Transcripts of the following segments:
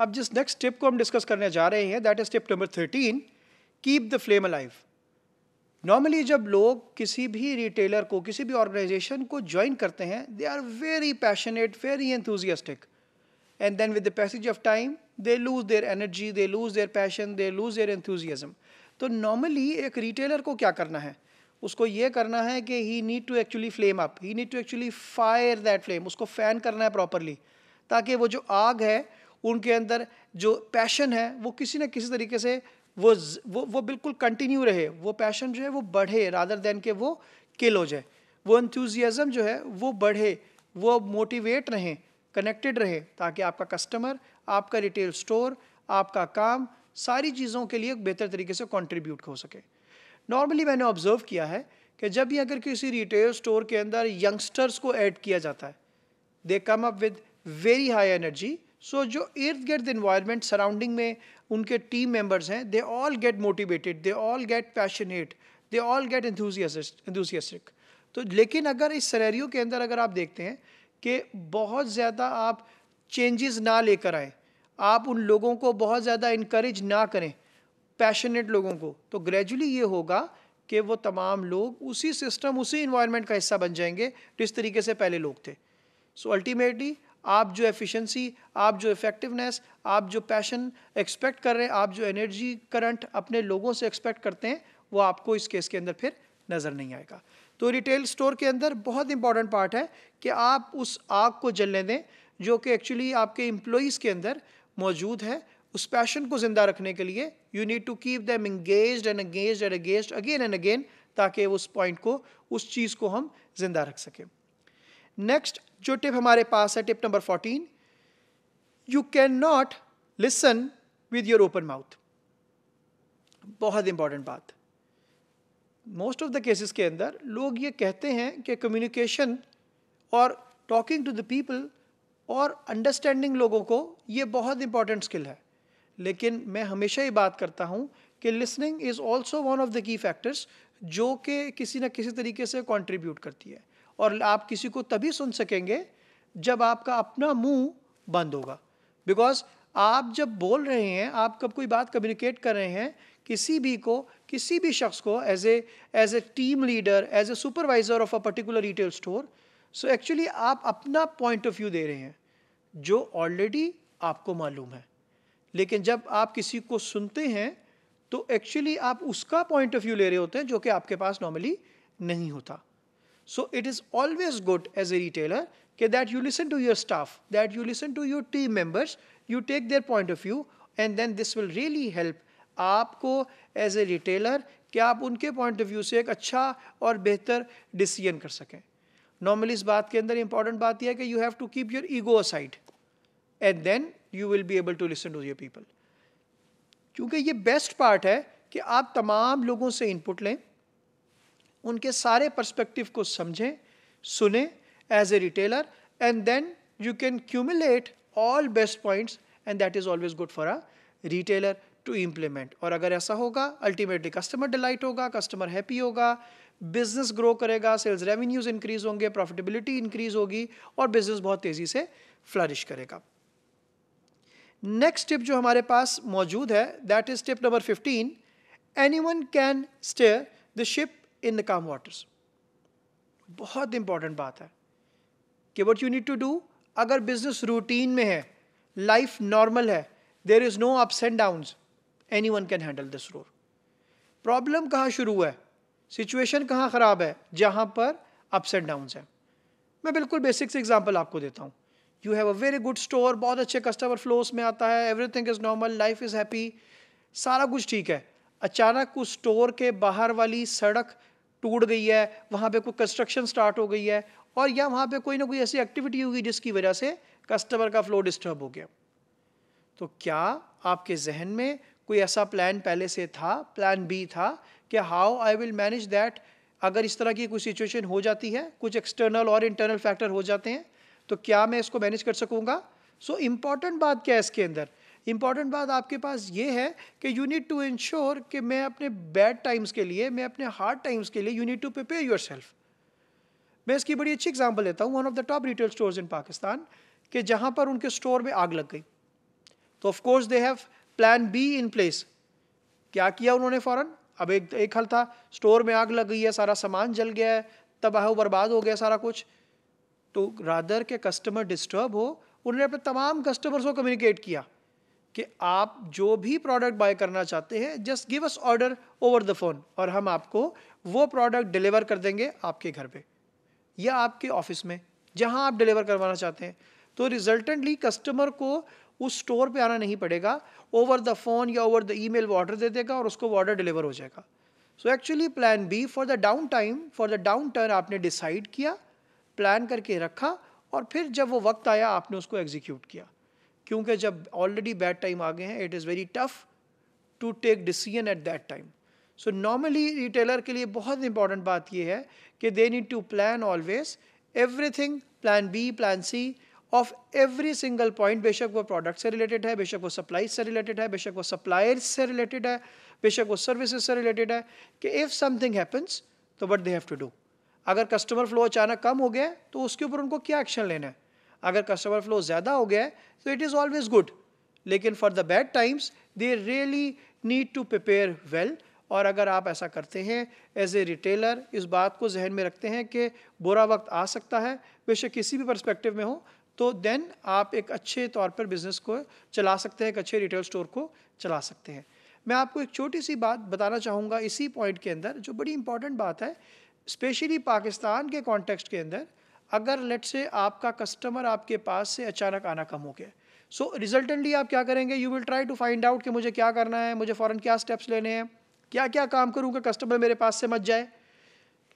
अब जिस next step को हम डिस्कस करने जा रहे हैं that is step number thirteen keep the flame alive normally जब लोग किसी भी रिटेलर को किसी भी ऑर्गेनाइजेशन को ज्वाइन करते हैं they are very passionate very enthusiastic and then with the passage of time they lose their energy they lose their passion they lose their enthusiasm तो नॉर्मली एक रिटेलर को क्या करना है उसको ये करना है कि he need to actually flame up he need to actually fire that flame उसको फैन करना है प्रॉपरली ताकि वो जो आग है उनके अंदर जो पैशन है वो किसी न किसी तरीके से वो वो वो बिल्कुल कंटिन्यू रहे वो पैशन जो है वो बढ़े रादर देन के वो किल हो जाए वो इंथ्यूजियाज़म जो है वो बढ़े वो मोटिवेट रहें कनेक्टेड रहे ताकि आपका कस्टमर आपका रिटेल स्टोर आपका काम सारी चीज़ों के लिए बेहतर तरीके से कंट्रीब्यूट हो सके नॉर्मली मैंने ऑब्ज़र्व किया है कि जब भी अगर किसी रिटेल स्टोर के अंदर यंगस्टर्स को ऐड किया जाता है they come up with very high energy so जो इर्द गिर्द इन्वायरमेंट सराउंडिंग में उनके टीम मेम्बर्स हैं they all get motivated they all get passionate they all get enthusiastic तो लेकिन अगर इस सरेरियो के अंदर अगर आप देखते हैं कि बहुत ज़्यादा आप चेंजेस ना लेकर आए आप उन लोगों को बहुत ज़्यादा इनक्रेज ना करें पैशनेट लोगों को तो ग्रेजुअली ये होगा कि वो तमाम लोग उसी सिस्टम उसी इन्वायरमेंट का हिस्सा बन जाएंगे जिस तरीके से पहले लोग थे सो अल्टीमेटली आप जो एफिशिएंसी आप जो इफेक्टिवनेस आप जो पैशन एक्सपेक्ट कर रहे हैं आप जो एनर्जी करंट अपने लोगों से एक्सपेक्ट करते हैं वो आपको इस केस के अंदर फिर नज़र नहीं आएगा तो रिटेल स्टोर के अंदर बहुत इंपॉर्टेंट पार्ट है कि आप उस आग को जलने दें जो कि एक्चुअली आपके एम्प्लॉयज़ के अंदर मौजूद है उस पैशन को ज़िंदा रखने के लिए you need to keep them engage and engage and engage again and again ताकि उस पॉइंट को उस चीज़ को हम ज़िंदा रख सकें नेक्स्ट जो टिप हमारे पास है tip number fourteen you can not listen with your open mouth बहुत इंपॉर्टेंट बात मोस्ट ऑफ द केसेस के अंदर लोग ये कहते हैं कि कम्युनिकेशन और टॉकिंग टू द पीपल और अंडरस्टैंडिंग लोगों को ये बहुत इंपॉर्टेंट स्किल है लेकिन मैं हमेशा ये बात करता हूँ कि listening is also one of the key factors जो कि किसी न किसी तरीके से कंट्रीब्यूट करती है और आप किसी को तभी सुन सकेंगे जब आपका अपना मुंह बंद होगा बिकॉज आप जब बोल रहे हैं आप कब कोई बात कम्युनिकेट कर रहे हैं किसी भी को किसी भी शख्स को as a as a team leader as a supervisor of a particular retail store so actually आप अपना पॉइंट ऑफ व्यू दे रहे हैं जो ऑलरेडी आपको मालूम है लेकिन जब आप किसी को सुनते हैं तो एक्चुअली आप उसका पॉइंट ऑफ व्यू ले रहे होते हैं जो कि आपके पास नॉर्मली नहीं होता So it is always good as a retailer okay, that you listen to your staff, that you listen to your team members, you take their point of view and then this will really help aapko as a retailer कि आप उनके point of view से एक अच्छा और बेहतर decision कर सकें नॉर्मली इस बात के अंदर इंपॉर्टेंट बात यह है कि you have to keep your ego aside and then you will be able to listen to your people क्योंकि ये बेस्ट पार्ट है कि आप तमाम लोगों से इनपुट लें उनके सारे पर्सपेक्टिव को समझें सुने as a retailer and then you can cumulate all best points and that is always good for a retailer to implement और अगर ऐसा होगा अल्टीमेटली कस्टमर डिलाइट होगा कस्टमर हैप्पी होगा बिजनेस ग्रो करेगा सेल्स रेवेन्यूज इंक्रीज होंगे profitability increase होगी और बिजनेस बहुत तेज़ी से फ्लरिश करेगा नेक्स्ट टिप जो हमारे पास मौजूद है that is tip number fifteen anyone can steer the ship in the calm waters बहुत इंपॉर्टेंट बात है कि what you need to do अगर बिजनेस रूटीन में है लाइफ नॉर्मल है there is no ups and downs anyone can handle this role problem कहाँ शुरू है सिचुएशन कहाँ ख़राब है जहाँ पर अप्स एंड डाउन्स हैं मैं बिल्कुल बेसिक से एग्जाम्पल आपको देता हूँ you have a very good store बहुत अच्छे कस्टमर फ्लोस में आता है everything is normal life is happy सारा कुछ ठीक है अचानक उस स्टोर के बाहर वाली सड़क टूट गई है वहाँ पे कोई कंस्ट्रक्शन स्टार्ट हो गई है और या वहाँ पे कोई ना कोई ऐसी एक्टिविटी होगी जिसकी वजह से कस्टमर का फ्लो डिस्टर्ब हो गया तो क्या आपके जहन में कोई ऐसा प्लान पहले से था प्लान बी था कि how I will manage that अगर इस तरह की कोई सिचुएशन हो जाती है कुछ एक्सटर्नल और इंटरनल फैक्टर हो जाते हैं तो क्या मैं इसको मैनेज कर सकूँगा सो so, इम्पॉर्टेंट बात क्या है इसके अंदर इंपॉर्टेंट बात आपके पास ये है कि यू नीड टू इंश्योर कि मैं अपने बैड टाइम्स के लिए मैं अपने हार्ड टाइम्स के लिए you need to prepare yourself मैं इसकी बड़ी अच्छी एग्जाम्पल लेता हूँ one of the top retail store in Pakistan के जहाँ पर उनके स्टोर में आग लग गई तो of course they have plan B in place क्या किया उन्होंने फ़ौरन अब एक एक हल था स्टोर में आग लग गई है सारा सामान जल गया है तबाह बर्बाद हो गया सारा कुछ तो रादर के कस्टमर डिस्टर्ब हो उन्होंने अपने तमाम कस्टमर्स को कम्युनिकेट किया कि आप जो भी प्रोडक्ट बाय करना चाहते हैं just give us order over the phone और हम आपको वो प्रोडक्ट डिलीवर कर देंगे आपके घर पे या आपके ऑफिस में जहां आप डिलीवर करवाना चाहते हैं तो रिजल्टेंटली कस्टमर को उस स्टोर पे आना नहीं पड़ेगा ओवर द फ़ोन या ओवर द ईमेल वो ऑर्डर दे देगा और उसको वो ऑर्डर डिलीवर हो जाएगा so actually plan B for the down time for the down turn आपने डिसाइड किया प्लान करके रखा और फिर जब वो वक्त आया आपने उसको एग्जीक्यूट किया क्योंकि जब ऑलरेडी बैड टाइम आ गए हैं it is very tough to take decision at that time so normally retailer के लिए बहुत इंपॉर्टेंट बात यह है कि they need to plan always everything plan B plan C of every single point बेशक वो प्रोडक्ट से रिलेटेड है बेशक वो सप्लाई से रिलेटेड है बेशक वो सप्लायर से रिलेटेड है बेशक वो सर्विसेज से रिलेटेड है कि इफ़ समथिंग हैपन्स तो what they have to do अगर कस्टमर फ्लो अचानक कम हो गया तो उसके ऊपर उनको क्या एक्शन लेना है अगर कस्टमर फ्लो ज़्यादा हो गया है तो इट इज़ ऑलवेज गुड लेकिन for the bad times they really need to prepare well और अगर आप ऐसा करते हैं एज ए रिटेलर इस बात को जहन में रखते हैं कि बुरा वक्त आ सकता है बेशक किसी भी परस्पेक्टिव में हो तो देन आप एक अच्छे तौर पर बिज़नेस को चला सकते हैं एक अच्छे रिटेल स्टोर को चला सकते हैं मैं आपको एक छोटी सी बात बताना चाहूँगा इसी पॉइंट के अंदर जो बड़ी इंपॉर्टेंट बात है स्पेशली पाकिस्तान के कॉन्टेक्स्ट के अंदर अगर लेट से आपका कस्टमर आपके पास से अचानक आना कम हो गया सो रिजल्टेंटली आप क्या करेंगे you will try to find out कि मुझे क्या करना है मुझे फ़ौरन क्या स्टेप्स लेने हैं क्या क्या काम करूँगा कस्टमर मेरे पास से मच जाए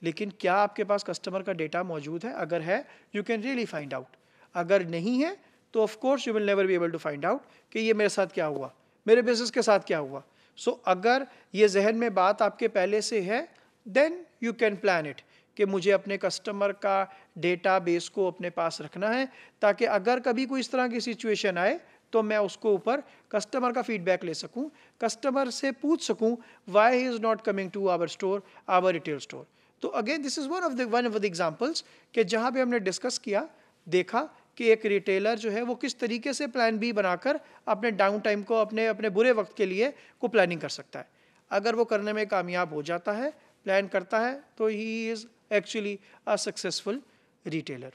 लेकिन क्या आपके पास कस्टमर का डेटा मौजूद है अगर है you can really find out अगर नहीं है तो of course you will never be able to find out कि ये मेरे साथ क्या हुआ मेरे बिजनेस के साथ क्या हुआ सो so, अगर ये जहन में बात आपके पहले से है then you can plan it कि मुझे अपने कस्टमर का डेटा बेस को अपने पास रखना है ताकि अगर कभी कोई इस तरह की सिचुएशन आए तो मैं उसको ऊपर कस्टमर का फीडबैक ले सकूं कस्टमर से पूछ सकूं why he is not coming to our store our retail store तो again this is one of the one of the examples कि जहाँ पे हमने डिस्कस किया देखा कि एक रिटेलर जो है वो किस तरीके से प्लान बी बनाकर अपने डाउन टाइम को अपने अपने बुरे वक्त के लिए को प्लानिंग कर सकता है अगर वो करने में कामयाब हो जाता है प्लान करता है तो he is actually a successful retailer.